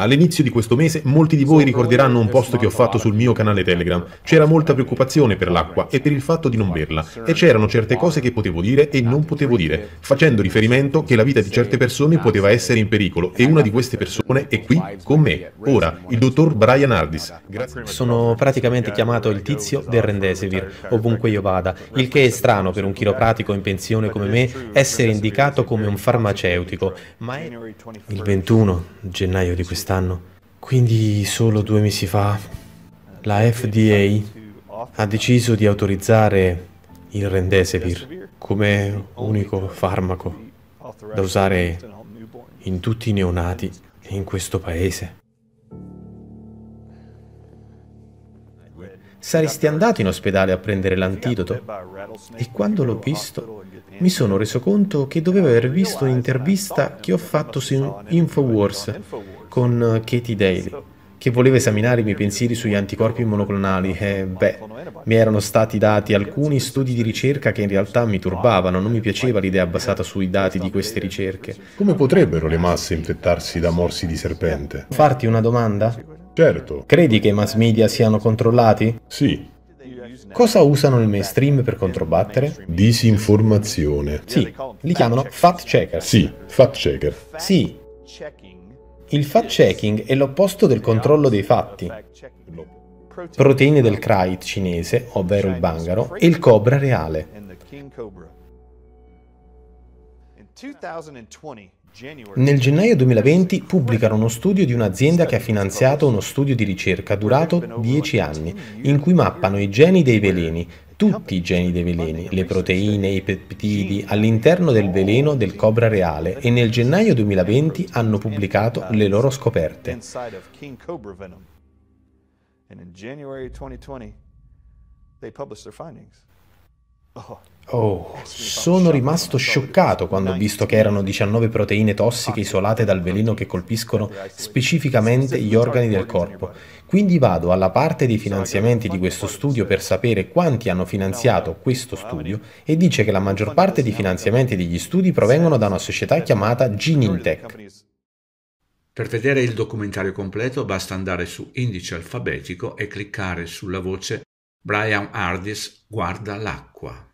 All'inizio di questo mese molti di voi ricorderanno un post che ho fatto sul mio canale Telegram. C'era molta preoccupazione per l'acqua e per il fatto di non berla e c'erano certe cose che potevo dire e non potevo dire, facendo riferimento che la vita di certe persone poteva essere in pericolo e una di queste persone è qui con me, ora, il dottor Brian Hardis. Sono praticamente chiamato il tizio del Rendesivir, ovunque io vada, il che è strano per un chiropratico in pensione come me essere indicato come un farmaceutico, ma è il 21 gennaio di quest'anno quest'anno. Quindi solo due mesi fa la FDA ha deciso di autorizzare il Rendesevir come unico farmaco da usare in tutti i neonati in questo paese. Saresti andato in ospedale a prendere l'antidoto e quando l'ho visto mi sono reso conto che dovevo aver visto un'intervista che ho fatto su Infowars con eh, Katie Daly, che voleva esaminare i miei pensieri sugli anticorpi monoclonali e, eh, beh, mi erano stati dati alcuni studi di ricerca che in realtà mi turbavano, non mi eh, piaceva l'idea basata sui dati di queste ricerche. Come potrebbero le masse infettarsi da morsi di serpente? Farti una domanda? Certo. Credi che i mass media siano controllati? Sì. Cosa usano il mainstream per controbattere? Disinformazione. Sì, li chiamano fact checker. Sì, fact checker. Sì, il fact-checking è l'opposto del controllo dei fatti. Proteine del krait cinese, ovvero il bangaro, e il cobra reale. Nel gennaio 2020 pubblicano uno studio di un'azienda che ha finanziato uno studio di ricerca durato 10 anni, in cui mappano i geni dei veleni tutti i geni dei veleni, le proteine, i peptidi, all'interno del veleno del cobra reale e nel gennaio 2020 hanno pubblicato le loro scoperte. Oh, sono rimasto scioccato quando ho visto che erano 19 proteine tossiche isolate dal veleno che colpiscono specificamente gli organi del corpo quindi vado alla parte dei finanziamenti di questo studio per sapere quanti hanno finanziato questo studio e dice che la maggior parte dei finanziamenti degli studi provengono da una società chiamata Genintech. Per vedere il documentario completo basta andare su Indice alfabetico e cliccare sulla voce Brian Hardis guarda l'acqua.